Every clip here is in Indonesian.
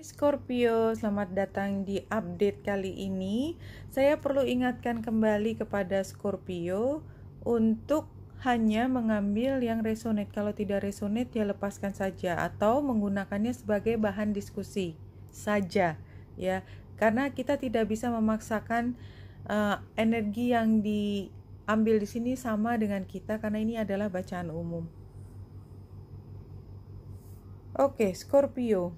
Scorpio, selamat datang di update kali ini. Saya perlu ingatkan kembali kepada Scorpio untuk hanya mengambil yang resonate. Kalau tidak resonate, ya lepaskan saja atau menggunakannya sebagai bahan diskusi saja, ya. Karena kita tidak bisa memaksakan uh, energi yang diambil di sini sama dengan kita karena ini adalah bacaan umum. Oke, Scorpio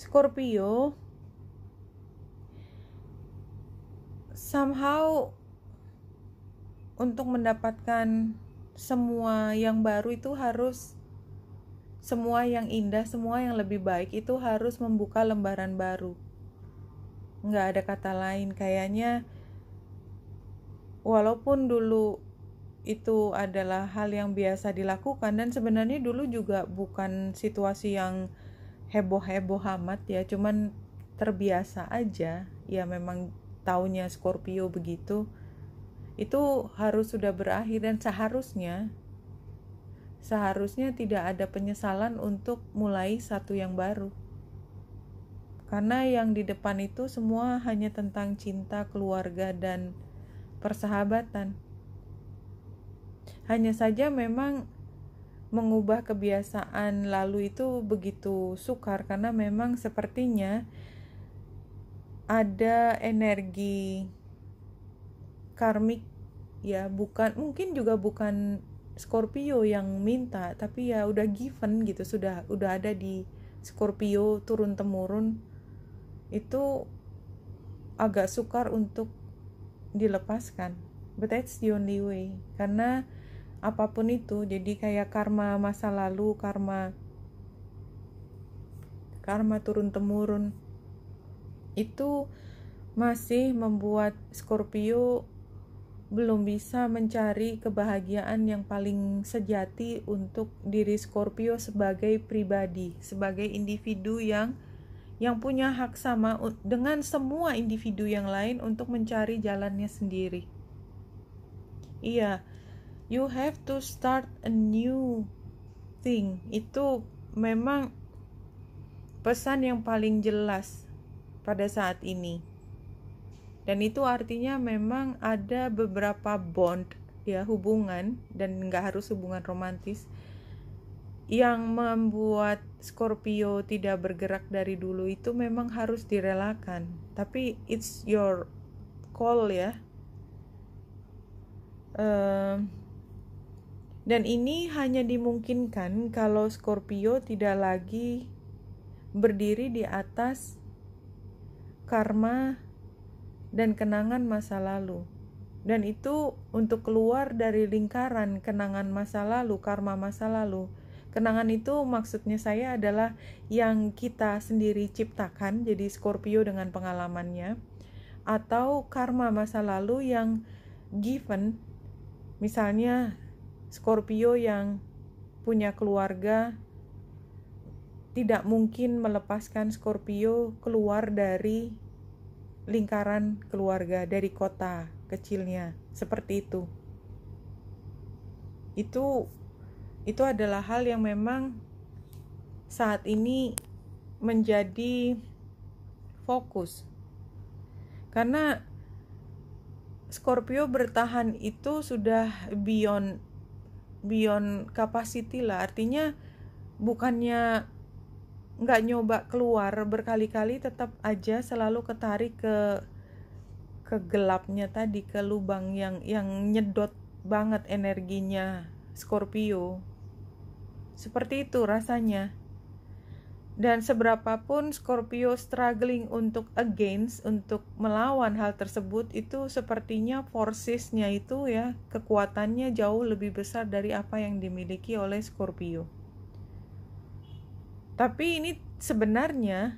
Scorpio somehow untuk mendapatkan semua yang baru itu harus semua yang indah, semua yang lebih baik itu harus membuka lembaran baru. Nggak ada kata lain, kayaknya walaupun dulu itu adalah hal yang biasa dilakukan dan sebenarnya dulu juga bukan situasi yang heboh-heboh amat ya cuman terbiasa aja ya memang tahunnya Scorpio begitu itu harus sudah berakhir dan seharusnya seharusnya tidak ada penyesalan untuk mulai satu yang baru karena yang di depan itu semua hanya tentang cinta, keluarga, dan persahabatan. Hanya saja, memang mengubah kebiasaan lalu itu begitu sukar karena memang sepertinya ada energi karmik ya bukan mungkin juga bukan Scorpio yang minta tapi ya udah given gitu sudah udah ada di Scorpio turun temurun itu agak sukar untuk dilepaskan but that's the only way karena apapun itu jadi kayak karma masa lalu karma karma turun temurun itu masih membuat Scorpio belum bisa mencari kebahagiaan yang paling sejati untuk diri Scorpio sebagai pribadi, sebagai individu yang yang punya hak sama dengan semua individu yang lain untuk mencari jalannya sendiri. Iya, you have to start a new thing itu memang pesan yang paling jelas pada saat ini dan itu artinya memang ada beberapa bond ya hubungan dan nggak harus hubungan romantis yang membuat Scorpio tidak bergerak dari dulu itu memang harus direlakan tapi it's your call ya um, dan ini hanya dimungkinkan kalau Scorpio tidak lagi berdiri di atas karma dan kenangan masa lalu. Dan itu untuk keluar dari lingkaran kenangan masa lalu, karma masa lalu. Kenangan itu maksudnya saya adalah yang kita sendiri ciptakan, jadi Scorpio dengan pengalamannya, atau karma masa lalu yang given, misalnya Scorpio yang punya keluarga tidak mungkin melepaskan Scorpio keluar dari lingkaran keluarga, dari kota kecilnya, seperti itu. Itu itu adalah hal yang memang saat ini menjadi fokus. Karena Scorpio bertahan itu sudah beyond beyond capacity lah artinya bukannya nggak nyoba keluar berkali-kali tetap aja selalu ketarik ke ke gelapnya tadi ke lubang yang yang nyedot banget energinya Scorpio seperti itu rasanya dan seberapa pun Scorpio struggling untuk against, untuk melawan hal tersebut, itu sepertinya forcesnya itu ya, kekuatannya jauh lebih besar dari apa yang dimiliki oleh Scorpio. Tapi ini sebenarnya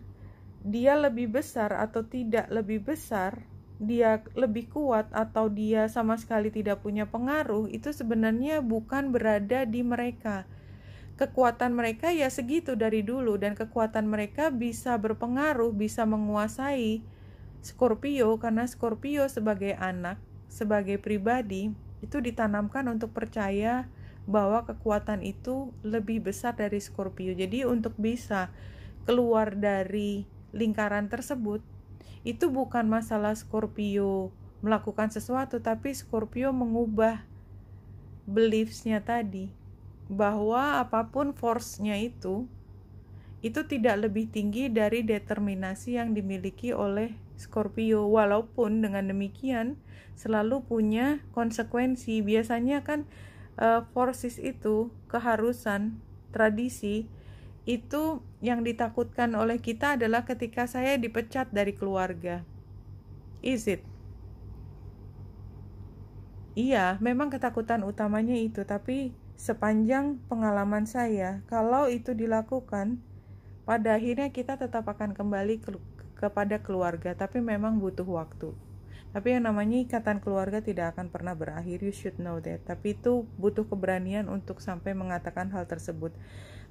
dia lebih besar atau tidak lebih besar, dia lebih kuat atau dia sama sekali tidak punya pengaruh, itu sebenarnya bukan berada di mereka kekuatan mereka ya segitu dari dulu dan kekuatan mereka bisa berpengaruh, bisa menguasai Scorpio karena Scorpio sebagai anak, sebagai pribadi itu ditanamkan untuk percaya bahwa kekuatan itu lebih besar dari Scorpio. Jadi untuk bisa keluar dari lingkaran tersebut itu bukan masalah Scorpio melakukan sesuatu tapi Scorpio mengubah beliefsnya tadi bahwa apapun force-nya itu itu tidak lebih tinggi dari determinasi yang dimiliki oleh Scorpio walaupun dengan demikian selalu punya konsekuensi biasanya kan uh, forces itu keharusan tradisi itu yang ditakutkan oleh kita adalah ketika saya dipecat dari keluarga is it Iya, memang ketakutan utamanya itu, tapi sepanjang pengalaman saya, kalau itu dilakukan, pada akhirnya kita tetap akan kembali ke, kepada keluarga, tapi memang butuh waktu. Tapi yang namanya ikatan keluarga tidak akan pernah berakhir, you should know that. Tapi itu butuh keberanian untuk sampai mengatakan hal tersebut.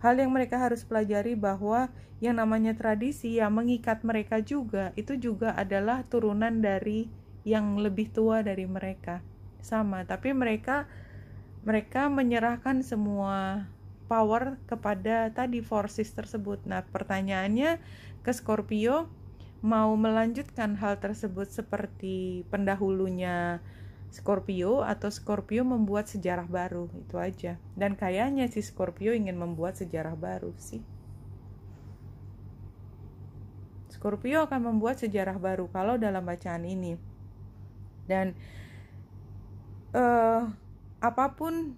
Hal yang mereka harus pelajari bahwa yang namanya tradisi yang mengikat mereka juga, itu juga adalah turunan dari yang lebih tua dari mereka. Sama, tapi mereka mereka menyerahkan semua power kepada tadi forces tersebut. Nah, pertanyaannya ke Scorpio mau melanjutkan hal tersebut seperti pendahulunya Scorpio atau Scorpio membuat sejarah baru itu aja. Dan kayaknya si Scorpio ingin membuat sejarah baru sih. Scorpio akan membuat sejarah baru kalau dalam bacaan ini. Dan uh, apapun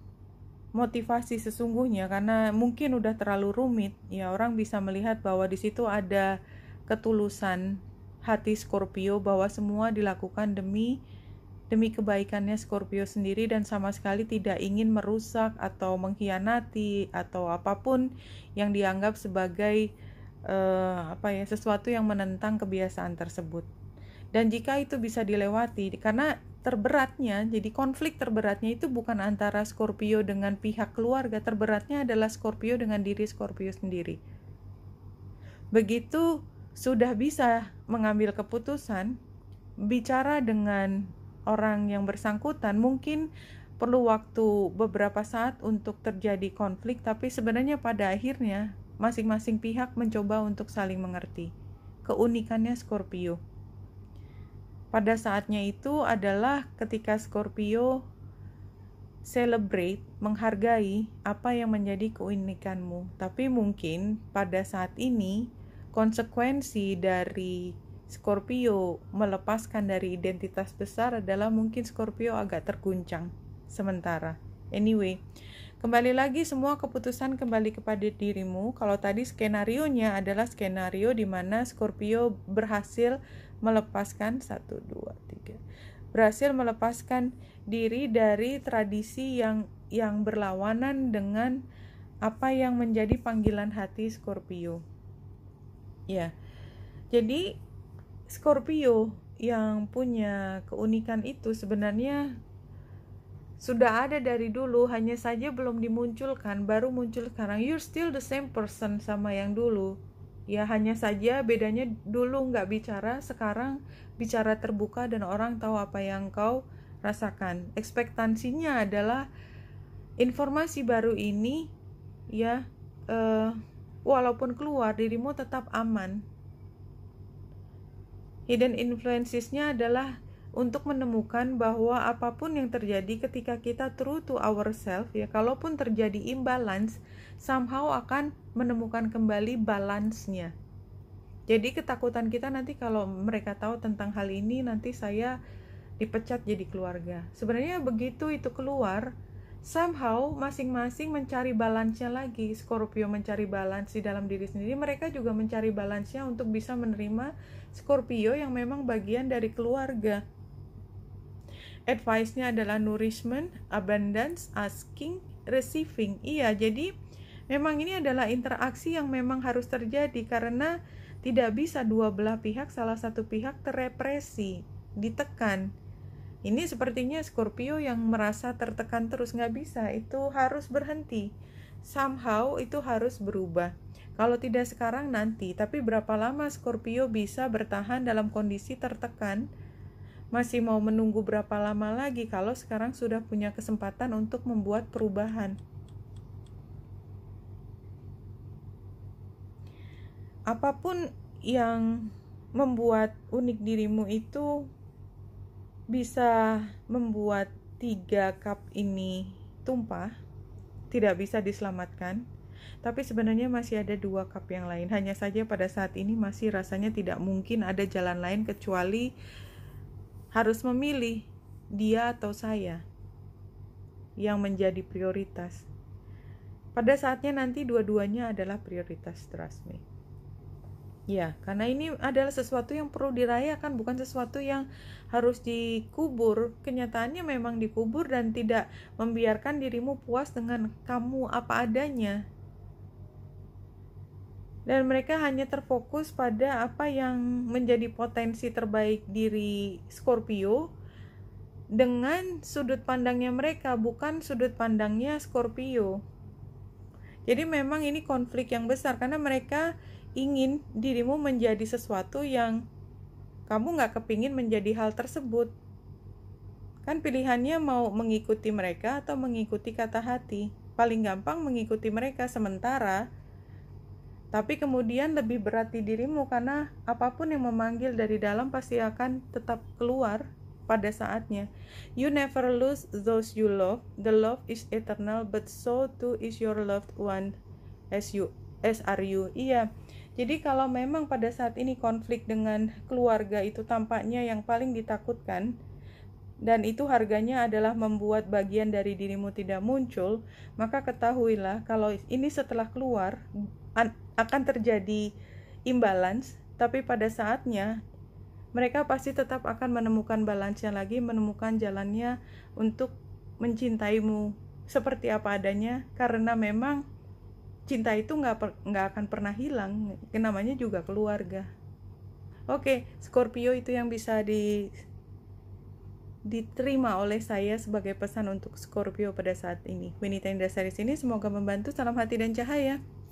motivasi sesungguhnya karena mungkin udah terlalu rumit ya orang bisa melihat bahwa di situ ada ketulusan hati Scorpio bahwa semua dilakukan demi demi kebaikannya Scorpio sendiri dan sama sekali tidak ingin merusak atau mengkhianati atau apapun yang dianggap sebagai uh, apa ya sesuatu yang menentang kebiasaan tersebut. Dan jika itu bisa dilewati karena terberatnya, jadi konflik terberatnya itu bukan antara Scorpio dengan pihak keluarga, terberatnya adalah Scorpio dengan diri Scorpio sendiri. Begitu sudah bisa mengambil keputusan, bicara dengan orang yang bersangkutan mungkin perlu waktu beberapa saat untuk terjadi konflik, tapi sebenarnya pada akhirnya masing-masing pihak mencoba untuk saling mengerti. Keunikannya Scorpio pada saatnya itu adalah ketika Scorpio celebrate, menghargai apa yang menjadi keunikanmu. Tapi mungkin pada saat ini konsekuensi dari Scorpio melepaskan dari identitas besar adalah mungkin Scorpio agak terguncang sementara. Anyway, kembali lagi semua keputusan kembali kepada dirimu. Kalau tadi skenario nya adalah skenario di mana Scorpio berhasil melepaskan satu dua tiga berhasil melepaskan diri dari tradisi yang yang berlawanan dengan apa yang menjadi panggilan hati Scorpio. Ya. Jadi Scorpio yang punya keunikan itu sebenarnya sudah ada dari dulu, hanya saja belum dimunculkan, baru muncul sekarang. You're still the same person sama yang dulu. Ya hanya saja bedanya dulu nggak bicara, sekarang bicara terbuka dan orang tahu apa yang kau rasakan. Ekspektansinya adalah informasi baru ini ya uh, walaupun keluar dirimu tetap aman. Hidden influencesnya adalah untuk menemukan bahwa apapun yang terjadi ketika kita true to ourselves ya kalaupun terjadi imbalance somehow akan menemukan kembali balance-nya. Jadi ketakutan kita nanti kalau mereka tahu tentang hal ini nanti saya dipecat jadi keluarga. Sebenarnya begitu itu keluar somehow masing-masing mencari balance-nya lagi. Scorpio mencari balance di dalam diri sendiri, mereka juga mencari balance-nya untuk bisa menerima Scorpio yang memang bagian dari keluarga advice-nya adalah nourishment, abundance, asking, receiving. Iya, jadi memang ini adalah interaksi yang memang harus terjadi karena tidak bisa dua belah pihak salah satu pihak terrepresi, ditekan. Ini sepertinya Scorpio yang merasa tertekan terus nggak bisa, itu harus berhenti. Somehow itu harus berubah. Kalau tidak sekarang nanti, tapi berapa lama Scorpio bisa bertahan dalam kondisi tertekan? Masih mau menunggu berapa lama lagi kalau sekarang sudah punya kesempatan untuk membuat perubahan? Apapun yang membuat unik dirimu itu bisa membuat tiga cup ini tumpah, tidak bisa diselamatkan. Tapi sebenarnya masih ada dua cup yang lain. Hanya saja pada saat ini masih rasanya tidak mungkin ada jalan lain kecuali harus memilih dia atau saya yang menjadi prioritas. Pada saatnya nanti dua-duanya adalah prioritas trust me. Ya, karena ini adalah sesuatu yang perlu dirayakan, bukan sesuatu yang harus dikubur. Kenyataannya memang dikubur dan tidak membiarkan dirimu puas dengan kamu apa adanya dan mereka hanya terfokus pada apa yang menjadi potensi terbaik diri Scorpio dengan sudut pandangnya mereka bukan sudut pandangnya Scorpio. Jadi memang ini konflik yang besar karena mereka ingin dirimu menjadi sesuatu yang kamu nggak kepingin menjadi hal tersebut. Kan pilihannya mau mengikuti mereka atau mengikuti kata hati. Paling gampang mengikuti mereka sementara tapi kemudian lebih berat di dirimu karena apapun yang memanggil dari dalam pasti akan tetap keluar pada saatnya. You never lose those you love. The love is eternal, but so too is your loved one as you as are you. Iya. Jadi kalau memang pada saat ini konflik dengan keluarga itu tampaknya yang paling ditakutkan, dan itu harganya adalah membuat bagian dari dirimu tidak muncul, maka ketahuilah kalau ini setelah keluar akan terjadi imbalance, tapi pada saatnya mereka pasti tetap akan menemukan balance lagi, menemukan jalannya untuk mencintaimu seperti apa adanya, karena memang cinta itu nggak nggak akan pernah hilang, namanya juga keluarga. Oke, Scorpio itu yang bisa di diterima oleh saya sebagai pesan untuk Scorpio pada saat ini. Winita Indra Series ini semoga membantu. Salam hati dan cahaya.